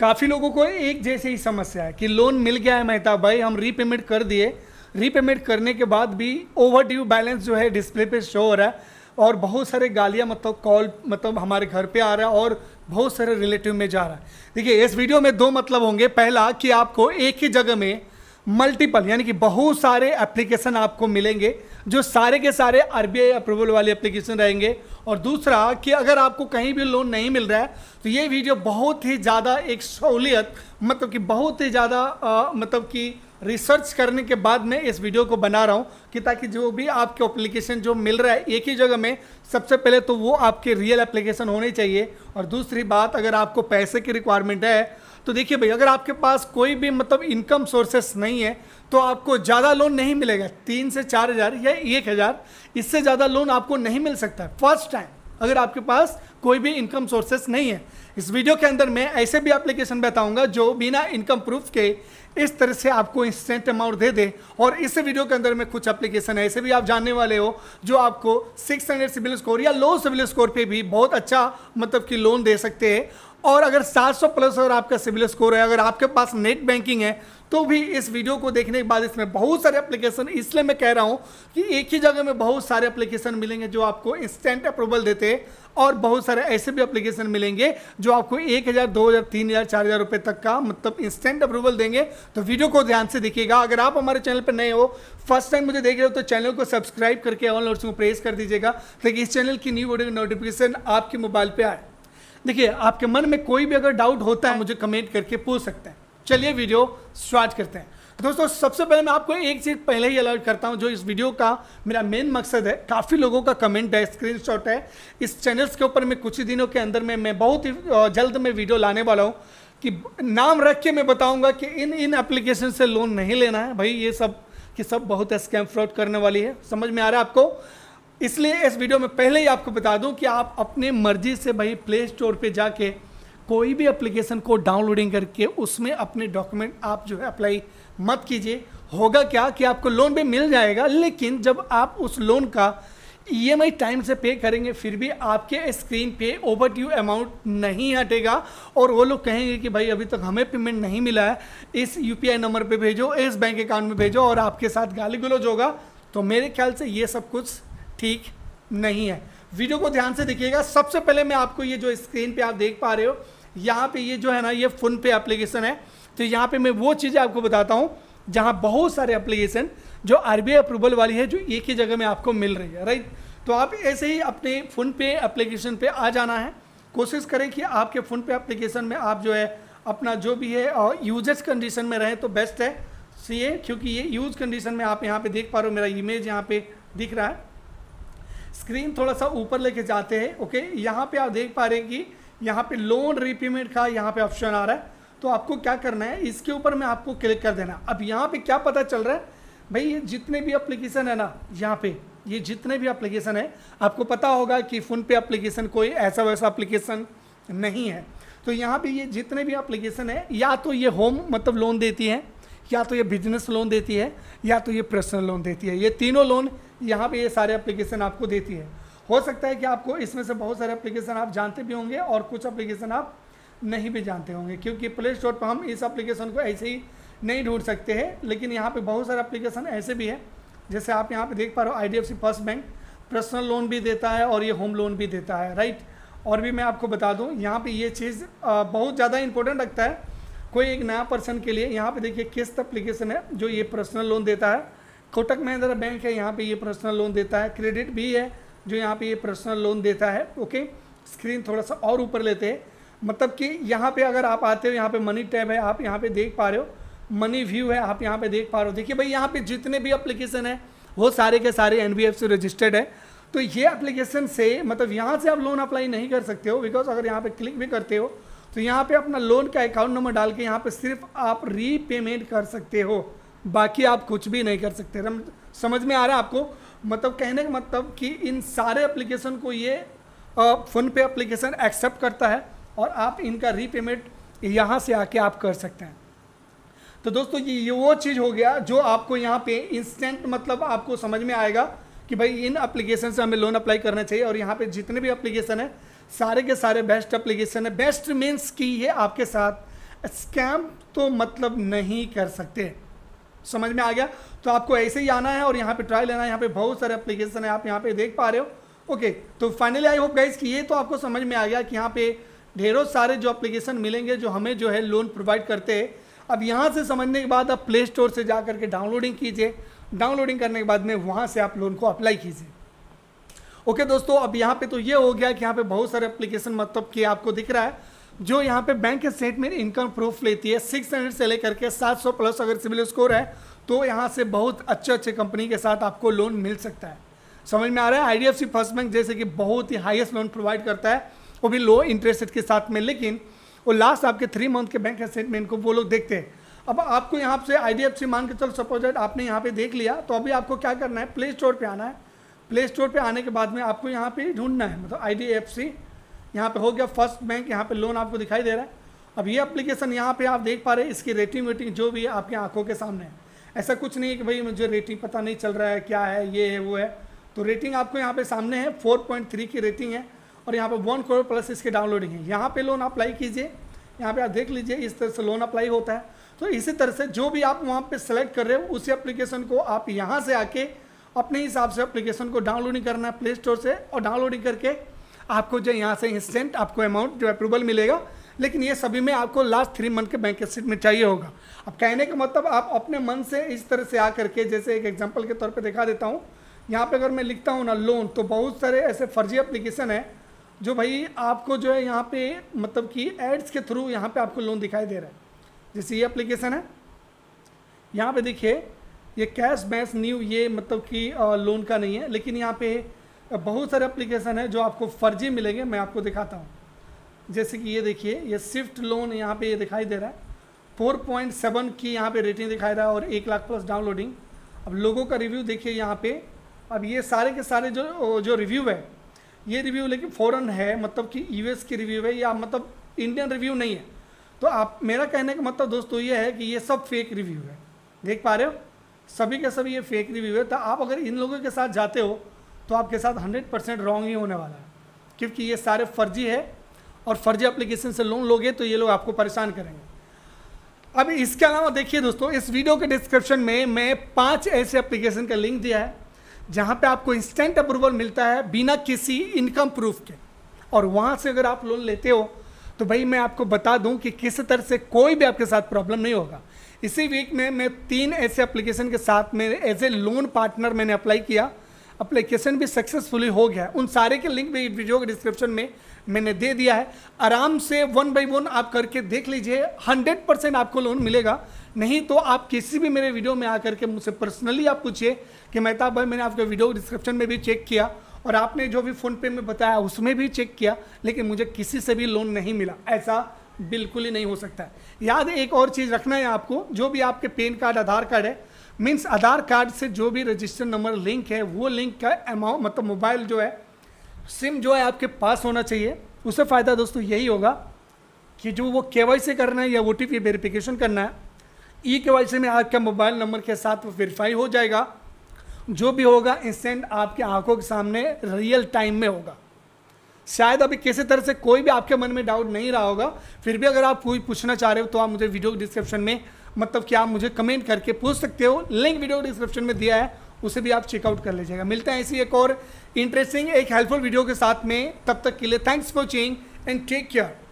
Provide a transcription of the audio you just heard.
काफ़ी लोगों को एक जैसे ही समस्या है कि लोन मिल गया है मेहताब भाई हम रीपेमेंट कर दिए रीपेमेंट करने के बाद भी ओवर ड्यू बैलेंस जो है डिस्प्ले पे शो हो रहा है और बहुत सारे गालियाँ मतलब कॉल मतलब हमारे घर पे आ रहा है और बहुत सारे रिलेटिव में जा रहा है देखिए इस वीडियो में दो मतलब होंगे पहला कि आपको एक ही जगह में मल्टीपल यानी कि बहुत सारे एप्लीकेशन आपको मिलेंगे जो सारे के सारे आई अप्रूवल वाले एप्लीकेशन रहेंगे और दूसरा कि अगर आपको कहीं भी लोन नहीं मिल रहा है तो ये वीडियो बहुत ही ज़्यादा एक सहूलियत मतलब कि बहुत ही ज़्यादा मतलब कि रिसर्च करने के बाद मैं इस वीडियो को बना रहा हूँ कि ताकि जो भी आपके एप्लीकेशन जो मिल रहा है एक ही जगह में सबसे पहले तो वो आपके रियल एप्लीकेशन होने चाहिए और दूसरी बात अगर आपको पैसे की रिक्वायरमेंट है तो देखिए भाई अगर आपके पास कोई भी मतलब इनकम सोर्सेस नहीं है तो आपको ज़्यादा लोन नहीं मिलेगा तीन से चार हज़ार या एक हज़ार इससे ज़्यादा लोन आपको नहीं मिल सकता है फर्स्ट टाइम अगर आपके पास कोई भी इनकम सोर्सेस नहीं है इस वीडियो के अंदर मैं ऐसे भी एप्लीकेशन बताऊंगा जो बिना इनकम प्रूफ के इस तरह से आपको इंस्टेंट अमाउंट दे दे और इस वीडियो के अंदर में कुछ एप्लीकेशन ऐसे भी आप जानने वाले हो जो आपको 600 सिविल स्कोर या लो सिविल स्कोर पे भी बहुत अच्छा मतलब कि लोन दे सकते हैं और अगर 700 प्लस अगर आपका सिविल स्कोर है अगर आपके पास नेट बैंकिंग है तो भी इस वीडियो को देखने के बाद इसमें बहुत सारे एप्लीकेशन इसलिए मैं कह रहा हूँ कि एक ही जगह में बहुत सारे एप्लीकेशन मिलेंगे जो आपको इंस्टेंट अप्रूवल देते हैं और बहुत सारे ऐसे भी एप्लीकेशन मिलेंगे जो आपको एक हज़ार दो हज़ार तीन हज़ार चार हज़ार रुपये तक का मतलब इंस्टेंट अप्रूवल देंगे तो वीडियो को ध्यान से देखिएगा अगर आप हमारे चैनल पर नए हो फर्स्ट टाइम मुझे देख रहे हो तो चैनल को सब्सक्राइब करके ऑल नोट्स को प्रेस कर दीजिएगा ताकि इस चैनल की न्यू वीडियो नोटिफिकेशन आपके मोबाइल पर आए देखिए आपके मन में कोई भी अगर डाउट होता है हाँ। मुझे कमेंट करके पूछ सकते हैं चलिए वीडियो स्टार्ट करते हैं दोस्तों सबसे पहले मैं आपको एक चीज़ पहले ही अलर्ट करता हूं जो इस वीडियो का मेरा मेन मकसद है काफ़ी लोगों का कमेंट है स्क्रीनशॉट है इस चैनल्स के ऊपर मैं कुछ ही दिनों के अंदर में मैं बहुत ही जल्द में वीडियो लाने वाला हूँ कि नाम रख के मैं बताऊँगा कि इन इन एप्लीकेशन से लोन नहीं लेना है भाई ये सब कि सब बहुत स्कैम फ्रॉड करने वाली है समझ में आ रहा है आपको इसलिए इस वीडियो में पहले ही आपको बता दूं कि आप अपने मर्जी से भाई प्ले स्टोर पे जाके कोई भी एप्लीकेशन को डाउनलोडिंग करके उसमें अपने डॉक्यूमेंट आप जो है अप्लाई मत कीजिए होगा क्या कि आपको लोन भी मिल जाएगा लेकिन जब आप उस लोन का ई e टाइम से पे करेंगे फिर भी आपके स्क्रीन पे ओवर ड्यू अमाउंट नहीं हटेगा और वो लोग कहेंगे कि भाई अभी तक हमें पेमेंट नहीं मिला है इस यू नंबर पे भेजो इस बैंक अकाउंट में भेजो और आपके साथ गाली गलोज होगा तो मेरे ख्याल से ये सब कुछ ठीक नहीं है वीडियो को ध्यान से देखिएगा सबसे पहले मैं आपको ये जो स्क्रीन पे आप देख पा रहे हो यहाँ पे ये जो है ना ये फोन पे एप्लीकेशन है तो यहाँ पे मैं वो चीज़ें आपको बताता हूँ जहाँ बहुत सारे एप्लीकेशन जो आर अप्रूवल वाली है जो एक ही जगह में आपको मिल रही है राइट तो आप ऐसे ही अपने फ़ोन पे एप्लीकेशन पर आ जाना है कोशिश करें कि आपके फ़ोन पे एप्लीकेशन में आप जो है अपना जो भी है और यूजर्स कंडीशन में रहें तो बेस्ट है ये क्योंकि ये यूज कंडीशन में आप यहाँ पे देख पा रहे हो मेरा इमेज यहाँ पे दिख रहा है स्क्रीन थोड़ा सा ऊपर लेके जाते हैं ओके यहाँ पे आप देख पा रहे हैं कि यहाँ पे लोन रीपेमेंट का यहाँ पे ऑप्शन आ रहा है तो आपको क्या करना है इसके ऊपर मैं आपको क्लिक कर देना अब यहाँ पे क्या पता चल रहा है भाई ये जितने भी अप्लीकेशन है ना यहाँ पे ये जितने भी अप्लीकेशन है आपको पता होगा कि फ़ोन पे अप्लीकेशन कोई ऐसा वैसा अप्लीकेशन नहीं है तो यहाँ पे ये जितने भी अप्लीकेशन है या तो ये होम मतलब लोन देती है या तो ये बिजनेस लोन देती है या तो ये पर्सनल लोन देती है ये तीनों लोन यहाँ पे ये सारे एप्लीकेशन आपको देती है हो सकता है कि आपको इसमें से बहुत सारे एप्लीकेशन आप जानते भी होंगे और कुछ एप्लीकेशन आप नहीं भी जानते होंगे क्योंकि प्ले स्टोर पर हम इस एप्लीकेशन को ऐसे ही नहीं ढूंढ सकते हैं लेकिन यहाँ पर बहुत सारे एप्लीकेशन ऐसे भी हैं जैसे आप यहाँ पर देख पा रहे हो I D first bank personal loan भी देता है और ये होम लोन भी देता है राइट और भी मैं आपको बता दूँ यहाँ पे ये चीज़ बहुत ज़्यादा इंपॉर्टेंट रखता है कोई एक नया पर्सन के लिए यहाँ पे देखिए किस्त एप्लीकेशन है जो ये पर्सनल लोन देता है कोटक महिंद्रा बैंक है यहाँ पे ये पर्सनल लोन देता है क्रेडिट भी है जो यहाँ पे ये पर्सनल लोन देता है ओके स्क्रीन थोड़ा सा और ऊपर लेते हैं मतलब कि यहाँ पे अगर आप आते हो यहाँ पे मनी टैब है आप यहाँ पे देख पा रहे हो मनी व्यू है आप यहाँ पे देख पा रहे हो देखिए भाई यहाँ पे जितने भी अप्लीकेशन है वो सारे के सारे एन रजिस्टर्ड है तो ये अप्लीकेशन से मतलब यहाँ से आप लोन अप्लाई नहीं कर सकते हो बिकॉज अगर यहाँ पर क्लिक भी करते हो तो यहाँ पर अपना लोन का अकाउंट नंबर डाल के यहाँ पर सिर्फ आप रीपेमेंट कर सकते हो बाकी आप कुछ भी नहीं कर सकते रम समझ में आ रहा है आपको मतलब कहने का मतलब कि इन सारे एप्लीकेशन को ये फ़ोनपे एप्लीकेशन एक्सेप्ट करता है और आप इनका रीपेमेंट यहाँ से आके आप कर सकते हैं तो दोस्तों ये वो चीज़ हो गया जो आपको यहाँ पे इंस्टेंट मतलब आपको समझ में आएगा कि भाई इन एप्लीकेशन से हमें लोन अप्लाई करना चाहिए और यहाँ पे जितने भी एप्लीकेशन है सारे के सारे बेस्ट एप्लीकेशन है बेस्ट मीन्स कि ये आपके साथ स्कैम तो मतलब नहीं कर सकते समझ में आ गया तो आपको ऐसे ही आना है और यहाँ पे ट्राई लेना है यहाँ पे बहुत सारे एप्लीकेशन है आप यहाँ पे देख पा रहे हो ओके तो फाइनली आई होप गाइज कि ये तो आपको समझ में आ गया कि यहाँ पे ढेरों सारे जो एप्लीकेशन मिलेंगे जो हमें जो है लोन प्रोवाइड करते हैं अब यहाँ से समझने के बाद आप प्ले स्टोर से जा करके डाउनलोडिंग कीजिए डाउनलोडिंग करने के बाद में वहाँ से आप लोन को अप्लाई कीजिए ओके दोस्तों अब यहाँ पे तो ये हो गया कि यहाँ पे बहुत सारे एप्लीकेशन मतलब कि आपको दिख रहा है जो यहाँ पे बैंक स्टेटमेंट इनकम प्रूफ लेती है सिक्स हंड्रेड से लेकर के सात सौ प्लस अगर सिविल स्कोर है तो यहाँ से बहुत अच्छे अच्छे कंपनी के साथ आपको लोन मिल सकता है समझ में आ रहा है आई फर्स्ट बैंक जैसे कि बहुत ही हाईएस्ट लोन प्रोवाइड करता है वो भी लो इंटरेस्ट रेट के साथ में लेकिन वो लास्ट आपके थ्री मंथ के बैंक स्टेटमेंट को वो लोग देखते हैं अब आपको यहाँ से आई मान के चलो सपोज आपने यहाँ पे देख लिया तो अभी आपको क्या करना है प्ले स्टोर पर आना है प्ले स्टोर पर आने के बाद में आपको यहाँ पे ढूंढना है मतलब आई यहाँ पे हो गया फर्स्ट बैंक यहाँ पे लोन आपको दिखाई दे रहा है अब ये अप्लीकेशन यहाँ पे आप देख पा रहे हैं इसकी रेटिंग वेटिंग जो भी है आपकी आंखों के सामने है ऐसा कुछ नहीं है कि भाई मुझे रेटिंग पता नहीं चल रहा है क्या है ये है वो है तो रेटिंग आपको यहाँ पे सामने है फोर की रेटिंग है और यहाँ पर वन करोड़ प्लस इसके डाउनलोडिंग है यहाँ पर लोन अप्लाई कीजिए यहाँ पर आप देख लीजिए इस तरह से लोन अप्लाई होता है तो इसी तरह से जो भी आप वहाँ पर सेलेक्ट कर रहे हो उसी अप्लीकेशन को आप यहाँ से आके अपने हिसाब से एप्लीकेशन को डाउनलोडिंग करना है प्ले स्टोर से और डाउनलोडिंग करके आपको जो यहाँ से इंस्टेंट आपको अमाउंट जो अप्रूवल मिलेगा लेकिन ये सभी में आपको लास्ट थ्री मंथ के बैंक स्टेट में चाहिए होगा अब कहने का मतलब आप अपने मन से इस तरह से आ करके जैसे एक एग्जाम्पल के तौर पर दिखा देता हूँ यहाँ पर अगर मैं लिखता हूँ ना लोन तो बहुत सारे ऐसे फर्जी अप्लीकेशन है जो भाई आपको जो है यहाँ पे मतलब कि एड्स के थ्रू यहाँ पे आपको लोन दिखाई दे रहा है जैसे ये एप्लीकेशन है यहाँ पे देखिए ये कैश बैस न्यू ये मतलब कि लोन का नहीं है लेकिन यहाँ पे बहुत सारे एप्लीकेशन है जो आपको फर्जी मिलेंगे मैं आपको दिखाता हूँ जैसे कि ये देखिए ये स्विफ्ट लोन यहाँ पे ये दिखाई दे रहा है फोर पॉइंट सेवन की यहाँ पे रेटिंग दिखाई रहा है और एक लाख प्लस डाउनलोडिंग अब लोगों का रिव्यू देखिए यहाँ पे अब ये सारे के सारे जो जो रिव्यू है ये रिव्यू लेकिन फ़ौरन है मतलब कि यूएस की रिव्यू है या मतलब इंडियन रिव्यू नहीं है तो आप मेरा कहने का मतलब दोस्तों ये है कि ये सब फेक रिव्यू है देख पा रहे हो सभी के सभी ये फेक रिव्यू है तो आप अगर इन लोगों के साथ जाते हो तो आपके साथ 100 परसेंट रॉन्ग ही होने वाला है क्योंकि ये सारे फर्जी है और फर्जी एप्लीकेशन से लोन लोगे तो ये लोग आपको परेशान करेंगे अब इसके अलावा देखिए दोस्तों इस वीडियो के डिस्क्रिप्शन में मैं पाँच ऐसे एप्लीकेशन का लिंक दिया है जहाँ पे आपको इंस्टेंट अप्रूवल मिलता है बिना किसी इनकम प्रूफ के और वहाँ से अगर आप लोन लेते हो तो भाई मैं आपको बता दूं कि किस तरह से कोई भी आपके साथ प्रॉब्लम नहीं होगा इसी वीक में मैं तीन ऐसे एप्लीकेशन के साथ में एज ए लोन पार्टनर मैंने अप्लाई किया अप्लीकेशन भी सक्सेसफुली हो गया है उन सारे के लिंक भी वीडियो के डिस्क्रिप्शन में मैंने दे दिया है आराम से वन बाई वन आप करके देख लीजिए हंड्रेड परसेंट आपको लोन मिलेगा नहीं तो आप किसी भी मेरे वीडियो में आकर के मुझसे पर्सनली आप पूछिए कि मेहताब भाई मैंने आपके वीडियो डिस्क्रिप्शन में भी चेक किया और आपने जो भी फ़ोनपे में बताया उसमें भी चेक किया लेकिन मुझे किसी से भी लोन नहीं मिला ऐसा बिल्कुल ही नहीं हो सकता है याद एक और चीज़ रखना है आपको जो भी आपके पेन कार्ड आधार कार्ड है मीन्स आधार कार्ड से जो भी रजिस्टर नंबर लिंक है वो लिंक का अमाउंट मतलब मोबाइल जो है सिम जो है आपके पास होना चाहिए उससे फ़ायदा दोस्तों यही होगा कि जो वो के वाई सी करना है या ओ टी पी वेरीफिकेशन करना है ई के वाई सी में आपका मोबाइल नंबर के साथ वेरीफाई हो जाएगा जो भी होगा इंस्टेंट आपके आंखों के सामने रियल टाइम में होगा शायद अभी किसी तरह से कोई भी आपके मन में डाउट नहीं रहा होगा फिर भी अगर आप कोई पूछना चाह रहे हो तो आप मुझे वीडियो डिस्क्रिप्शन में मतलब कि आप मुझे कमेंट करके पूछ सकते हो लिंक वीडियो डिस्क्रिप्शन में दिया है उसे भी आप चेकआउट कर लीजिएगा मिलते हैं ऐसी एक और इंटरेस्टिंग एक हेल्पफुल वीडियो के साथ में तब तक के लिए thanks for watching and take care